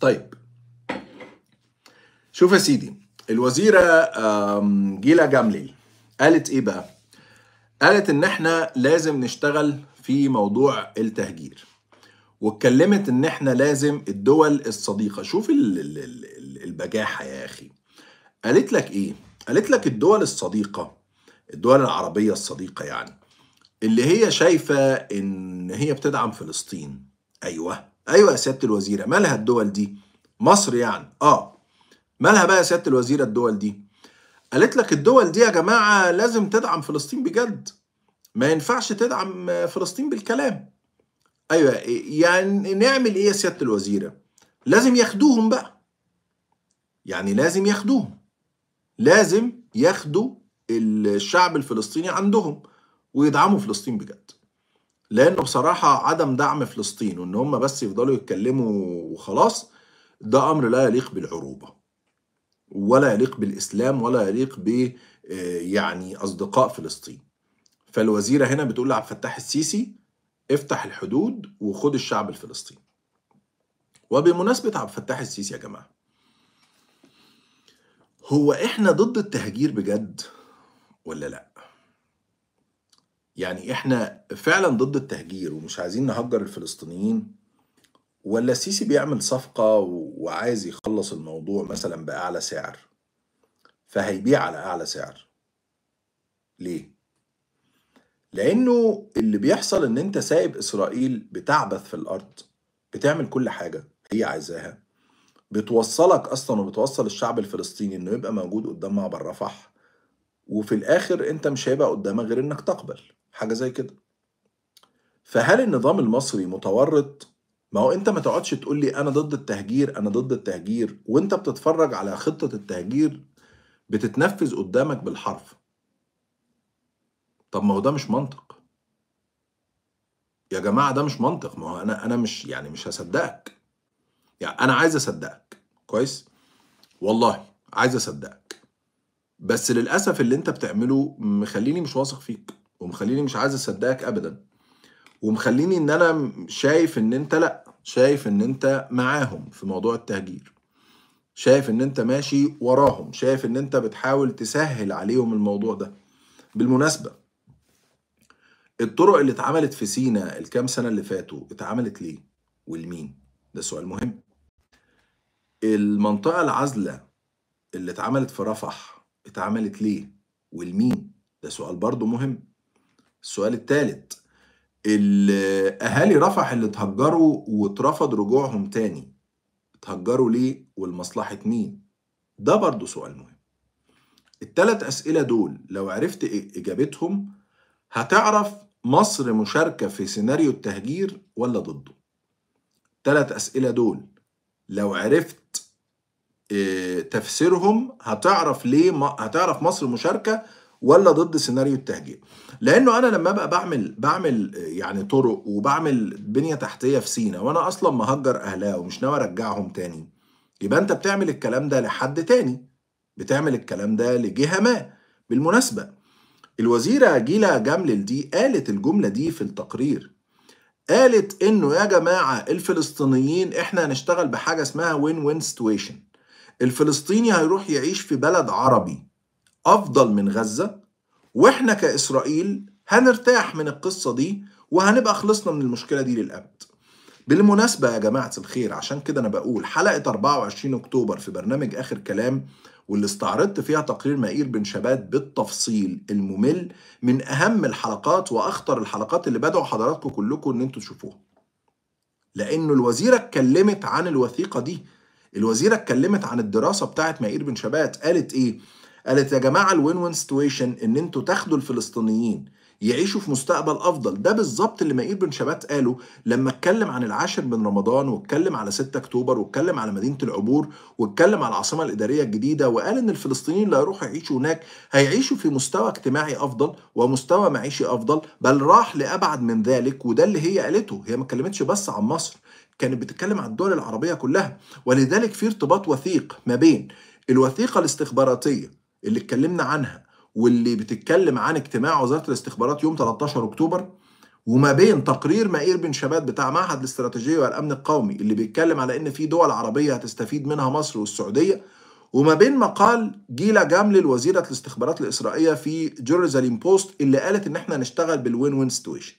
طيب شوف يا سيدي الوزيرة جيلا جاملي قالت ايه بقى؟ قالت ان احنا لازم نشتغل في موضوع التهجير واتكلمت ان احنا لازم الدول الصديقة شوف البجاحة يا اخي قالت لك ايه؟ قالت لك الدول الصديقة الدول العربية الصديقة يعني اللي هي شايفة ان هي بتدعم فلسطين ايوه ايوه يا سياده الوزيره مالها الدول دي مصر يعني اه مالها بقى يا سياده الوزيره الدول دي قالت لك الدول دي يا جماعه لازم تدعم فلسطين بجد ما ينفعش تدعم فلسطين بالكلام ايوه يعني نعمل ايه يا سياده الوزيره لازم ياخدوهم بقى يعني لازم ياخدوهم لازم ياخدوا الشعب الفلسطيني عندهم ويدعموا فلسطين بجد لانه بصراحه عدم دعم فلسطين وان هم بس يفضلوا يتكلموا وخلاص ده امر لا يليق بالعروبه ولا يليق بالاسلام ولا يليق ب آه، يعني اصدقاء فلسطين فالوزيره هنا بتقول لعبد الفتاح السيسي افتح الحدود وخد الشعب الفلسطيني وبمناسبه عبد الفتاح السيسي يا جماعه هو احنا ضد التهجير بجد ولا لا يعني احنا فعلا ضد التهجير ومش عايزين نهجر الفلسطينيين ولا السيسي بيعمل صفقة وعايز يخلص الموضوع مثلا بأعلى سعر فهيبيع على أعلى سعر ليه؟ لأنه اللي بيحصل إن أنت سايب إسرائيل بتعبث في الأرض بتعمل كل حاجة هي عايزاها بتوصلك أصلا وبتوصل الشعب الفلسطيني إنه يبقى موجود قدام معبر رفح وفي الاخر انت مش هيبقى قدامك غير انك تقبل حاجه زي كده فهل النظام المصري متورط ما هو انت ما تقعدش تقول لي انا ضد التهجير انا ضد التهجير وانت بتتفرج على خطه التهجير بتتنفذ قدامك بالحرف طب ما هو ده مش منطق يا جماعه ده مش منطق ما هو انا انا مش يعني مش هصدقك يعني انا عايز اصدقك كويس والله عايز اصدقك بس للاسف اللي انت بتعمله مخليني مش واثق فيك ومخليني مش عايز اصدقك ابدا ومخليني ان انا شايف ان انت لا شايف ان انت معاهم في موضوع التهجير شايف ان انت ماشي وراهم شايف ان انت بتحاول تسهل عليهم الموضوع ده بالمناسبة الطرق اللي اتعملت في سينا الكام سنة اللي فاتوا اتعملت ليه ولمين ده سؤال مهم المنطقة العزلة اللي اتعملت في رفح اتعملت ليه والمين ده سؤال برضو مهم السؤال الثالث الاهالي رفح اللي اتهجروا واترفض رجوعهم تاني اتهجروا ليه ولمصلحه مين ده برضو سؤال مهم التلات اسئله دول لو عرفت اجابتهم هتعرف مصر مشاركه في سيناريو التهجير ولا ضده التلات اسئله دول لو عرفت آه، تفسيرهم هتعرف ليه هتعرف مصر مشاركه ولا ضد سيناريو التهجير لانه انا لما ابقى بعمل بعمل آه، يعني طرق وبعمل بنيه تحتيه في سينا وانا اصلا مهجر اهلها ومش ناوي ارجعهم تاني يبقى انت بتعمل الكلام ده لحد تاني بتعمل الكلام ده لجهه ما بالمناسبه الوزيره جيلا جملل دي قالت الجمله دي في التقرير قالت انه يا جماعه الفلسطينيين احنا هنشتغل بحاجه اسمها وين وين سيتويشن الفلسطيني هيروح يعيش في بلد عربي افضل من غزه واحنا كاسرائيل هنرتاح من القصه دي وهنبقى خلصنا من المشكله دي للابد بالمناسبة يا جماعة الخير عشان كده أنا بقول حلقة 24 أكتوبر في برنامج آخر كلام واللي استعرضت فيها تقرير مائير بن شبات بالتفصيل الممل من أهم الحلقات وأخطر الحلقات اللي بدعو حضراتكم كلكم إن أنتوا تشوفوها. لأنه الوزيرة اتكلمت عن الوثيقة دي الوزيره اتكلمت عن الدراسه بتاعت مائير بن شبات قالت ايه قالت يا جماعه الوين وين سيتويشن ان انتوا تاخدوا الفلسطينيين يعيشوا في مستقبل افضل ده بالظبط اللي مائير بن شبات قاله لما اتكلم عن العاشر من رمضان واتكلم على 6 اكتوبر واتكلم على مدينه العبور واتكلم على العاصمه الاداريه الجديده وقال ان الفلسطينيين اللي هيروحوا يعيشوا هناك هيعيشوا في مستوى اجتماعي افضل ومستوى معيشي افضل بل راح لابعد من ذلك وده اللي هي قالته هي ما اتكلمتش بس عن مصر كانت بتتكلم عن الدول العربية كلها ولذلك في ارتباط وثيق ما بين الوثيقة الاستخباراتية اللي اتكلمنا عنها واللي بتتكلم عن اجتماع وزارة الاستخبارات يوم 13 أكتوبر وما بين تقرير مائير بن شبات بتاع معهد الاستراتيجية والأمن القومي اللي بيتكلم على إن في دول عربية هتستفيد منها مصر والسعودية وما بين مقال جيلا جامل وزيرة الاستخبارات الإسرائيلية في جيروزاليم بوست اللي قالت إن إحنا نشتغل بالوين وين ستويشن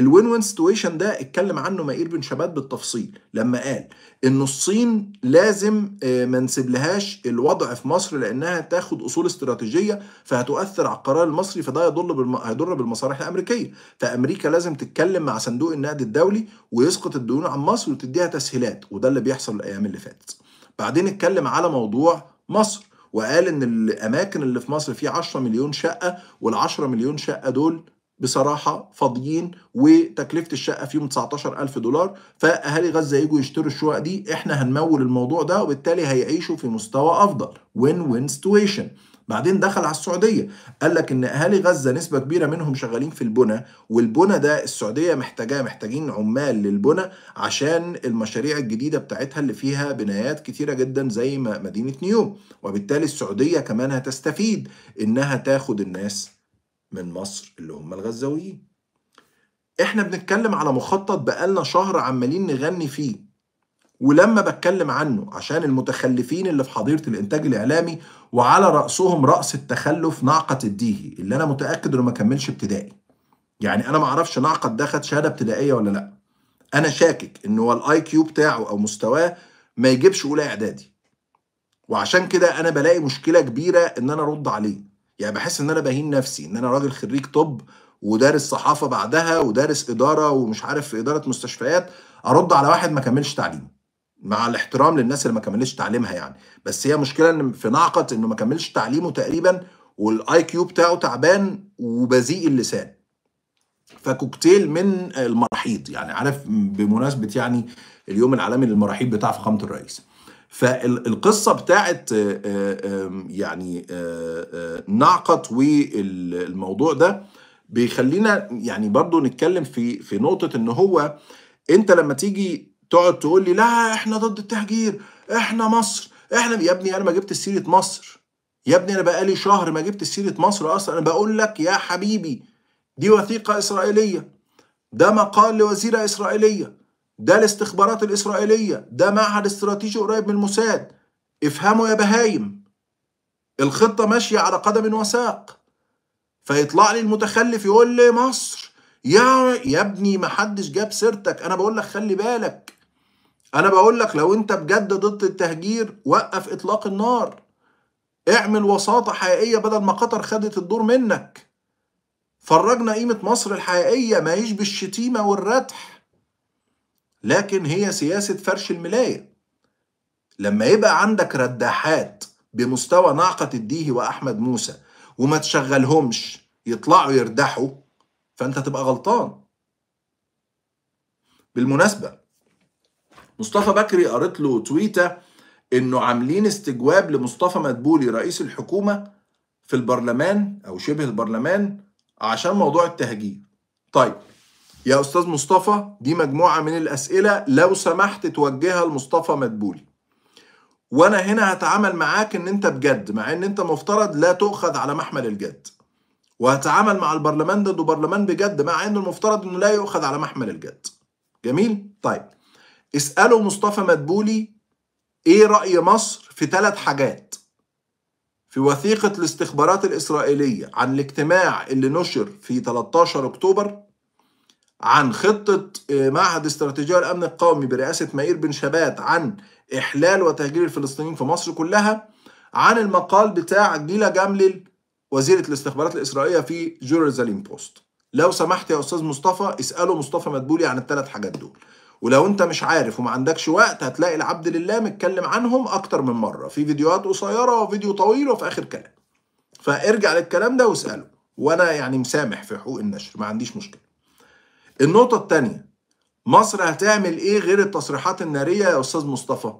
الوين وين سيتويشن ده اتكلم عنه مائير بن شباب بالتفصيل لما قال ان الصين لازم آه، ما نسيبلهاش الوضع في مصر لانها تاخد اصول استراتيجيه فهتؤثر على القرار المصري فده يضر بالم... هيضر بالمصالح الامريكيه فامريكا لازم تتكلم مع صندوق النقد الدولي ويسقط الديون عن مصر وتديها تسهيلات وده اللي بيحصل الايام اللي فاتت بعدين اتكلم على موضوع مصر وقال ان الاماكن اللي في مصر فيه 10 مليون شقه وال 10 مليون شقه دول بصراحه فاضيين وتكلفه الشقه فيهم 19000 دولار فاهالي غزه يجوا يشتروا الشقق دي احنا هنمول الموضوع ده وبالتالي هيعيشوا في مستوى افضل وين وين ستويشن بعدين دخل على السعوديه قال لك ان اهالي غزه نسبه كبيره منهم شغالين في البنى والبنى ده السعوديه محتاجاه محتاجين عمال للبنى عشان المشاريع الجديده بتاعتها اللي فيها بنايات كتيره جدا زي ما مدينه نيوم وبالتالي السعوديه كمان هتستفيد انها تاخد الناس من مصر اللي هم الغزاويين احنا بنتكلم على مخطط بقالنا شهر عمالين نغني فيه ولما بتكلم عنه عشان المتخلفين اللي في حظيره الانتاج الاعلامي وعلى راسهم راس التخلف نعقه الديهي اللي انا متاكد انه ما كملش ابتدائي يعني انا ما اعرفش نعقه ده خد شهاده ابتدائيه ولا لا انا شاكك ان هو الاي كيو بتاعه او مستواه ما يجيبش اولى اعدادي وعشان كده انا بلاقي مشكله كبيره ان انا ارد عليه يعني بحس ان انا بهين نفسي ان انا راجل خريج طب ودارس صحافه بعدها ودارس اداره ومش عارف في اداره مستشفيات ارد على واحد ما كملش تعليم مع الاحترام للناس اللي ما كملتش تعليمها يعني بس هي مشكله ان في نعقه انه ما كملش تعليمه تقريبا والاي كيو بتاعه تعبان وبذيء اللسان فكوكتيل من المراحيض يعني عارف بمناسبه يعني اليوم العالمي للمراحيض بتاع فخامه الرئيس فالقصة بتاعت آه، آه، يعني آه، نعقط والموضوع ده بيخلينا يعني برضو نتكلم في في نقطة ان هو انت لما تيجي تقعد تقول لي لا احنا ضد التهجير احنا مصر احنا يا ابني انا ما جبت سيرة مصر يا ابني انا بقالي شهر ما جبت سيرة مصر اصلا انا بقول لك يا حبيبي دي وثيقة اسرائيلية ده مقال لوزيرة اسرائيلية ده الاستخبارات الإسرائيلية ده معهد استراتيجي قريب من الموساد افهموا يا بهايم الخطة ماشية على قدم وساق فيطلع لي المتخلف يقول لي مصر يا يا ابني ما حدش جاب سيرتك انا بقول لك خلي بالك انا بقول لك لو انت بجد ضد التهجير وقف اطلاق النار اعمل وساطة حقيقية بدل ما قطر خدت الدور منك فرجنا قيمة مصر الحقيقية ما يشبه الشتيمة والردح لكن هي سياسة فرش الملاية لما يبقى عندك رداحات بمستوى ناقة الديهي وأحمد موسى وما تشغلهمش يطلعوا يردحوا فأنت تبقى غلطان بالمناسبة مصطفى بكري قريت له تويتة إنه عاملين استجواب لمصطفى مدبولي رئيس الحكومة في البرلمان أو شبه البرلمان عشان موضوع التهجير طيب يا استاذ مصطفى دي مجموعه من الاسئله لو سمحت توجهها لمصطفى مدبولي وانا هنا هتعامل معاك ان انت بجد مع ان انت مفترض لا تؤخذ على محمل الجد وهتعامل مع البرلمان ده برلمان بجد مع انه المفترض انه لا يؤخذ على محمل الجد جميل طيب اسالوا مصطفى مدبولي ايه راي مصر في ثلاث حاجات في وثيقه الاستخبارات الاسرائيليه عن الاجتماع اللي نشر في 13 اكتوبر عن خطة آه، معهد استراتيجية الأمن القومي برئاسة مائير بن شبات عن إحلال وتهجير الفلسطينيين في مصر كلها عن المقال بتاع جيلا جاملل وزيرة الاستخبارات الإسرائيلية في جيروزاليم بوست لو سمحت يا أستاذ مصطفى اسأله مصطفى مدبولي عن الثلاث حاجات دول ولو انت مش عارف وما عندكش وقت هتلاقي العبد لله متكلم عنهم اكتر من مره في فيديوهات قصيره وفيديو طويل وفي اخر كلام فارجع للكلام ده واساله وانا يعني مسامح في حقوق النشر ما عنديش مشكله النقطة الثانية مصر هتعمل ايه غير التصريحات النارية يا استاذ مصطفى؟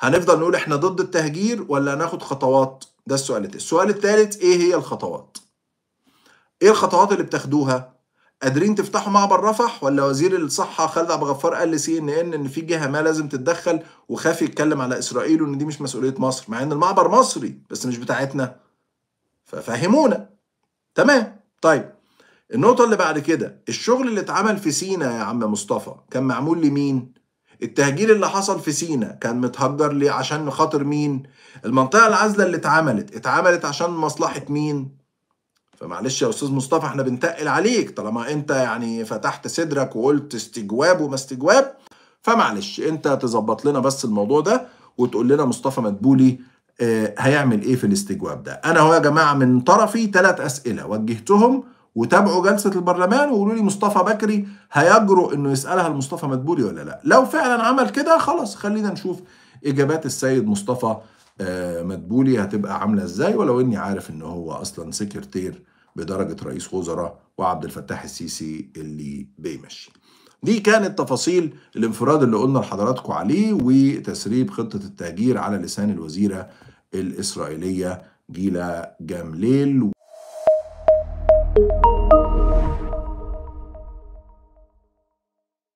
هنفضل نقول احنا ضد التهجير ولا هناخد خطوات؟ ده السؤال التالت، السؤال الثالث ايه هي الخطوات؟ ايه الخطوات اللي بتاخدوها؟ قادرين تفتحوا معبر رفح ولا وزير الصحة خالد عبد الغفار قال لسي ان ان ان في جهة ما لازم تتدخل وخاف يتكلم على اسرائيل وان دي مش مسؤولية مصر مع ان المعبر مصري بس مش بتاعتنا ففهمونا تمام طيب النقطة اللي بعد كده الشغل اللي اتعمل في سينا يا عم مصطفى كان معمول لمين؟ التهجير اللي حصل في سينا كان متهجر ليه عشان خاطر مين؟ المنطقة العازلة اللي اتعملت اتعملت عشان مصلحة مين؟ فمعلش يا استاذ مصطفى احنا بنتقل عليك طالما انت يعني فتحت صدرك وقلت استجواب وما استجواب فمعلش انت تظبط لنا بس الموضوع ده وتقول لنا مصطفى مدبولي آه، هيعمل ايه في الاستجواب ده انا هو يا جماعه من طرفي ثلاث اسئله وجهتهم وتابعوا جلسه البرلمان وقولوا لي مصطفى بكري هيجرؤ انه يسالها لمصطفى مدبولي ولا لا لو فعلا عمل كده خلاص خلينا نشوف اجابات السيد مصطفى آه، مدبولي هتبقى عامله ازاي ولو اني عارف ان هو اصلا سكرتير بدرجه رئيس وزراء وعبد الفتاح السيسي اللي بيمشي دي كانت تفاصيل الانفراد اللي قلنا لحضراتكم عليه وتسريب خطه التهجير على لسان الوزيره الاسرائيليه جيلا جامليل